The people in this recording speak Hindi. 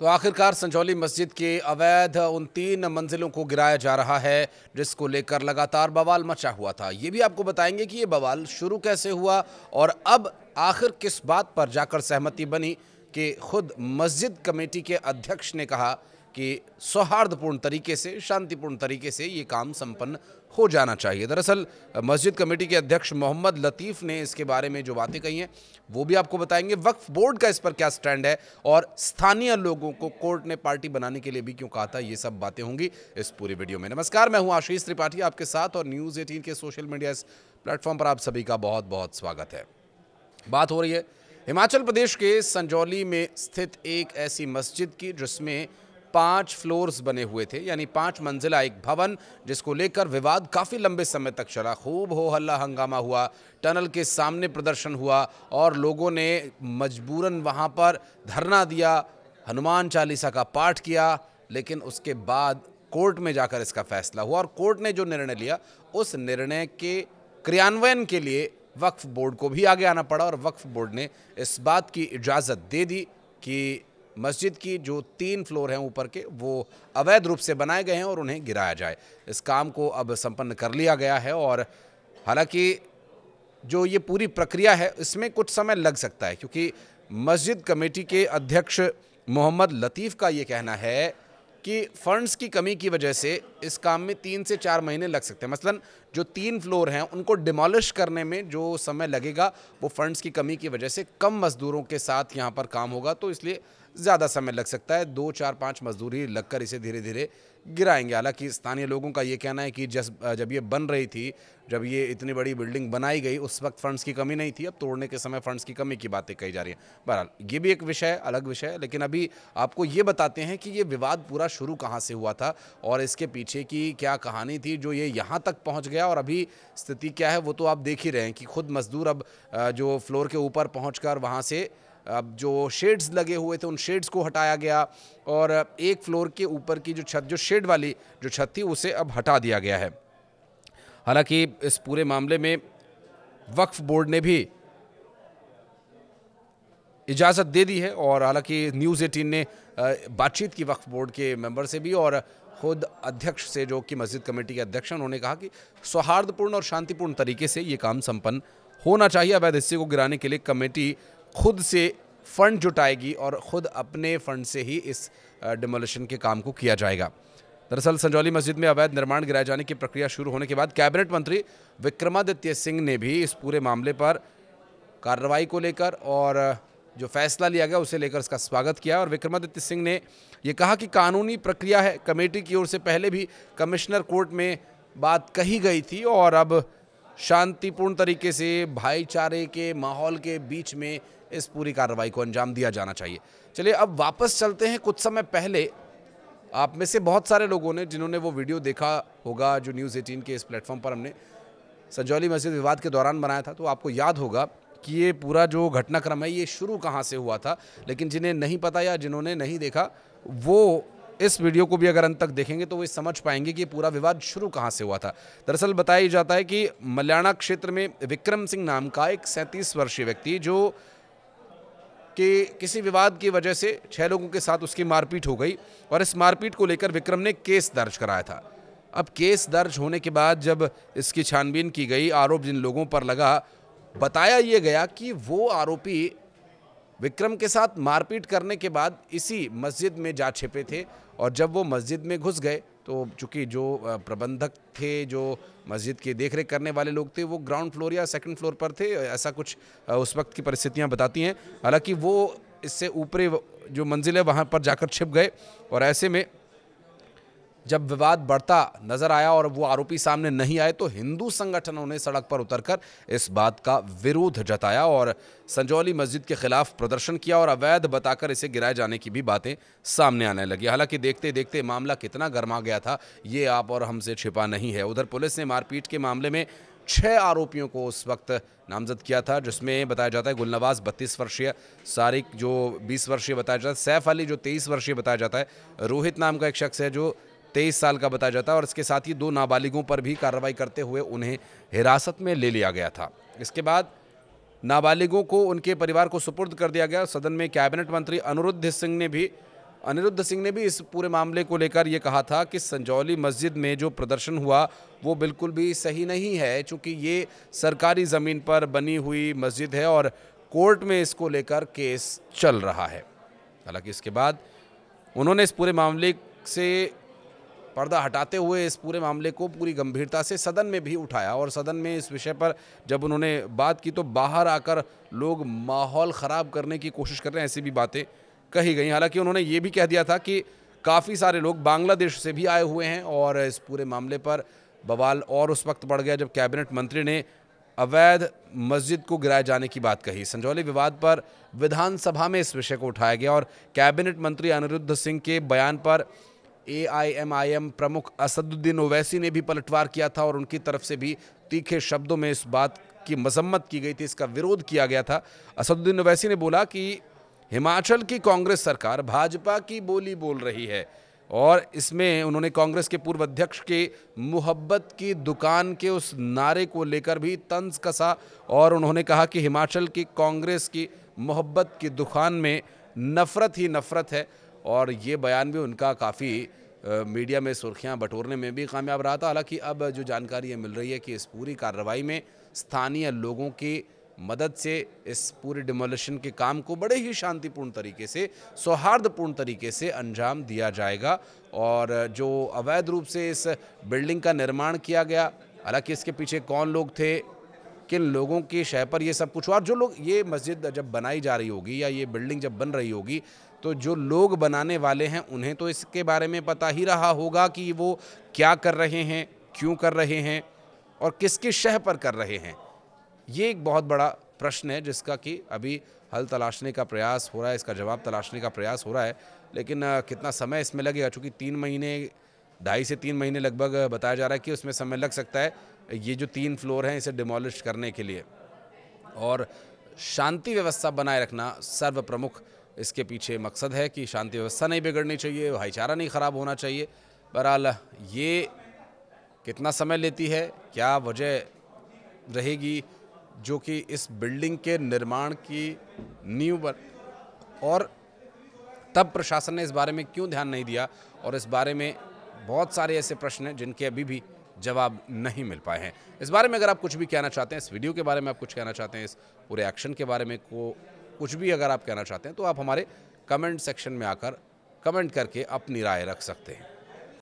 तो आखिरकार संजौली मस्जिद के अवैध उन तीन मंजिलों को गिराया जा रहा है जिसको लेकर लगातार बवाल मचा हुआ था ये भी आपको बताएंगे कि ये बवाल शुरू कैसे हुआ और अब आखिर किस बात पर जाकर सहमति बनी कि खुद मस्जिद कमेटी के अध्यक्ष ने कहा कि सौहार्दपूर्ण तरीके से शांतिपूर्ण तरीके से ये काम संपन्न हो जाना चाहिए दरअसल मस्जिद कमेटी के अध्यक्ष मोहम्मद लतीफ़ ने इसके बारे में जो बातें कही हैं वो भी आपको बताएंगे वक्फ बोर्ड का इस पर क्या स्टैंड है और स्थानीय लोगों को कोर्ट ने पार्टी बनाने के लिए भी क्यों कहा था ये सब बातें होंगी इस पूरी वीडियो में नमस्कार मैं हूँ आशीष त्रिपाठी आपके साथ और न्यूज़ एटीन के सोशल मीडिया प्लेटफॉर्म पर आप सभी का बहुत बहुत स्वागत है बात हो रही है हिमाचल प्रदेश के संजौली में स्थित एक ऐसी मस्जिद की जिसमें पांच फ्लोर्स बने हुए थे यानी पांच मंजिला एक भवन जिसको लेकर विवाद काफ़ी लंबे समय तक चला खूब हो हल्ला हंगामा हुआ टनल के सामने प्रदर्शन हुआ और लोगों ने मजबूरन वहाँ पर धरना दिया हनुमान चालीसा का पाठ किया लेकिन उसके बाद कोर्ट में जाकर इसका फैसला हुआ और कोर्ट ने जो निर्णय लिया उस निर्णय के क्रियान्वयन के लिए वक्फ बोर्ड को भी आगे आना पड़ा और वक्फ बोर्ड ने इस बात की इजाज़त दे दी कि मस्जिद की जो तीन फ्लोर हैं ऊपर के वो अवैध रूप से बनाए गए हैं और उन्हें गिराया जाए इस काम को अब संपन्न कर लिया गया है और हालांकि जो ये पूरी प्रक्रिया है इसमें कुछ समय लग सकता है क्योंकि मस्जिद कमेटी के अध्यक्ष मोहम्मद लतीफ़ का ये कहना है कि फ़ंड्स की कमी की वजह से इस काम में तीन से चार महीने लग सकते हैं मसलन जो तीन फ्लोर हैं उनको डिमोलिश करने में जो समय लगेगा वो फंड्स की कमी की वजह से कम मजदूरों के साथ यहाँ पर काम होगा तो इसलिए ज़्यादा समय लग सकता है दो चार पाँच मजदूर ही लगकर इसे धीरे धीरे गिराएंगे हालांकि स्थानीय लोगों का ये कहना है कि जस जब ये बन रही थी जब ये इतनी बड़ी बिल्डिंग बनाई गई उस वक्त फंड्स की कमी नहीं थी अब तोड़ने के समय फंड्स की कमी की बातें कही जा रही हैं बहरहाल ये भी एक विषय अलग विषय है लेकिन अभी आपको ये बताते हैं कि ये विवाद पूरा शुरू कहाँ से हुआ था और इसके पीछे की क्या कहानी थी जो ये यहाँ तक पहुँच गया गया और अभी स्थिति क्या है वो तो आप देख ही रहे हैं कि खुद मजदूर अब जो फ्लोर के ऊपर पहुँच कर वहाँ से अब जो शेड्स लगे हुए थे उन शेड्स को हटाया गया और एक फ्लोर के ऊपर की जो छत जो शेड वाली जो छत थी उसे अब हटा दिया गया है हालांकि इस पूरे मामले में वक्फ बोर्ड ने भी इजाज़त दे दी है और हालांकि न्यूज़ एटीन ने बातचीत की वक्फ बोर्ड के मेंबर से भी और खुद अध्यक्ष से जो कि मस्जिद कमेटी के अध्यक्ष उन्होंने कहा कि सौहार्दपूर्ण और शांतिपूर्ण तरीके से ये काम संपन्न होना चाहिए अवैध हिस्से को गिराने के लिए कमेटी खुद से फंड जुटाएगी और खुद अपने फंड से ही इस डिमोलिशन के काम को किया जाएगा दरअसल संजौली मस्जिद में अवैध निर्माण गिराए जाने की प्रक्रिया शुरू होने के बाद कैबिनेट मंत्री विक्रमादित्य सिंह ने भी इस पूरे मामले पर कार्रवाई को लेकर और जो फैसला लिया गया उसे लेकर इसका स्वागत किया और विक्रमादित्य सिंह ने यह कहा कि कानूनी प्रक्रिया है कमेटी की ओर से पहले भी कमिश्नर कोर्ट में बात कही गई थी और अब शांतिपूर्ण तरीके से भाईचारे के माहौल के बीच में इस पूरी कार्रवाई को अंजाम दिया जाना चाहिए चलिए अब वापस चलते हैं कुछ समय पहले आप में से बहुत सारे लोगों ने जिन्होंने वो वीडियो देखा होगा जो न्यूज़ एटीन के इस प्लेटफॉर्म पर हमने संजौली मस्जिद विवाद के दौरान बनाया था तो आपको याद होगा कि ये पूरा जो घटनाक्रम है ये शुरू कहाँ से हुआ था लेकिन जिन्हें नहीं पता या जिन्होंने नहीं देखा वो इस वीडियो को भी अगर अंत तक देखेंगे तो वे समझ पाएंगे कि पूरा विवाद शुरू कहाँ से हुआ था दरअसल बताया जाता है कि मल्याणा क्षेत्र में विक्रम सिंह नाम का एक सैंतीस वर्षीय व्यक्ति जो कि किसी विवाद की वजह से छः लोगों के साथ उसकी मारपीट हो गई और इस मारपीट को लेकर विक्रम ने केस दर्ज कराया था अब केस दर्ज होने के बाद जब इसकी छानबीन की गई आरोप जिन लोगों पर लगा बताया ये गया कि वो आरोपी विक्रम के साथ मारपीट करने के बाद इसी मस्जिद में जा छिपे थे और जब वो मस्जिद में घुस गए तो चूँकि जो प्रबंधक थे जो मस्जिद के रेख करने वाले लोग थे वो ग्राउंड फ्लोर या सेकंड फ्लोर पर थे ऐसा कुछ उस वक्त की परिस्थितियाँ बताती हैं हालांकि वो इससे ऊपरी जो मंजिल है वहाँ पर जाकर छिप गए और ऐसे में जब विवाद बढ़ता नजर आया और वो आरोपी सामने नहीं आए तो हिंदू संगठनों ने सड़क पर उतरकर इस बात का विरोध जताया और संजौली मस्जिद के खिलाफ प्रदर्शन किया और अवैध बताकर इसे गिराए जाने की भी बातें सामने आने लगी हालांकि देखते देखते मामला कितना गर्मा गया था ये आप और हमसे छिपा नहीं है उधर पुलिस ने मारपीट के मामले में छः आरोपियों को उस वक्त नामजद किया था जिसमें बताया जाता है गुलनवाज बत्तीस वर्षीय सारिक जो बीस वर्षीय बताया जाता है सैफ अली जो तेईस वर्षीय बताया जाता है रोहित नाम का एक शख्स है जो तेईस साल का बताया जाता है और इसके साथ ही दो नाबालिगों पर भी कार्रवाई करते हुए उन्हें हिरासत में ले लिया गया था इसके बाद नाबालिगों को उनके परिवार को सुपुर्द कर दिया गया सदन में कैबिनेट मंत्री अनिरुद्ध सिंह ने भी अनिरुद्ध सिंह ने भी इस पूरे मामले को लेकर ये कहा था कि संजौली मस्जिद में जो प्रदर्शन हुआ वो बिल्कुल भी सही नहीं है चूँकि ये सरकारी ज़मीन पर बनी हुई मस्जिद है और कोर्ट में इसको लेकर केस चल रहा है हालांकि इसके बाद उन्होंने इस पूरे मामले से पर्दा हटाते हुए इस पूरे मामले को पूरी गंभीरता से सदन में भी उठाया और सदन में इस विषय पर जब उन्होंने बात की तो बाहर आकर लोग माहौल ख़राब करने की कोशिश कर रहे हैं ऐसी भी बातें कही गई हालांकि उन्होंने ये भी कह दिया था कि काफ़ी सारे लोग बांग्लादेश से भी आए हुए हैं और इस पूरे मामले पर बवाल और उस वक्त बढ़ गया जब कैबिनेट मंत्री ने अवैध मस्जिद को गिराए जाने की बात कही संजौली विवाद पर विधानसभा में इस विषय को उठाया गया और कैबिनेट मंत्री अनिरुद्ध सिंह के बयान पर एआईएमआईएम प्रमुख असदुद्दीन ओवैसी ने भी पलटवार किया था और उनकी तरफ से भी तीखे शब्दों में इस बात की मजम्मत की गई थी इसका विरोध किया गया था असदुद्दीन ओवैसी ने बोला कि हिमाचल की कांग्रेस सरकार भाजपा की बोली बोल रही है और इसमें उन्होंने कांग्रेस के पूर्व अध्यक्ष के मुहब्बत की दुकान के उस नारे को लेकर भी तंज कसा और उन्होंने कहा कि हिमाचल की कांग्रेस की मोहब्बत की दुकान में नफ़रत ही नफ़रत है और ये बयान भी उनका काफ़ी मीडिया में सुर्खियां बटोरने में भी कामयाब रहा था हालांकि अब जो जानकारी मिल रही है कि इस पूरी कार्रवाई में स्थानीय लोगों की मदद से इस पूरे डिमोलिशन के काम को बड़े ही शांतिपूर्ण तरीके से सौहार्दपूर्ण तरीके से अंजाम दिया जाएगा और जो अवैध रूप से इस बिल्डिंग का निर्माण किया गया हालांकि इसके पीछे कौन लोग थे किन लोगों के शह पर ये सब कुछ और जो लोग ये मस्जिद जब बनाई जा रही होगी या ये बिल्डिंग जब बन रही होगी तो जो लोग बनाने वाले हैं उन्हें तो इसके बारे में पता ही रहा होगा कि वो क्या कर रहे हैं क्यों कर रहे हैं और किसके शह पर कर रहे हैं ये एक बहुत बड़ा प्रश्न है जिसका कि अभी हल तलाशने का प्रयास हो रहा है इसका जवाब तलाशने का प्रयास हो रहा है लेकिन कितना समय इसमें लगेगा चूँकि तीन महीने ढाई से तीन महीने लगभग बताया जा रहा है कि उसमें समय लग सकता है ये जो तीन फ्लोर हैं इसे डिमोलिश करने के लिए और शांति व्यवस्था बनाए रखना सर्व प्रमुख इसके पीछे मकसद है कि शांति व्यवस्था नहीं बिगड़नी चाहिए भाईचारा नहीं ख़राब होना चाहिए बहरहाल ये कितना समय लेती है क्या वजह रहेगी जो कि इस बिल्डिंग के निर्माण की नींव पर और तब प्रशासन ने इस बारे में क्यों ध्यान नहीं दिया और इस बारे में बहुत सारे ऐसे प्रश्न हैं जिनके अभी भी जवाब नहीं मिल पाए हैं इस बारे में अगर आप कुछ भी कहना चाहते हैं इस वीडियो के बारे में आप कुछ कहना चाहते हैं इस पूरे एक्शन के बारे में को कुछ भी अगर आप कहना चाहते हैं तो आप हमारे कमेंट सेक्शन में आकर कमेंट करके अपनी राय रख सकते हैं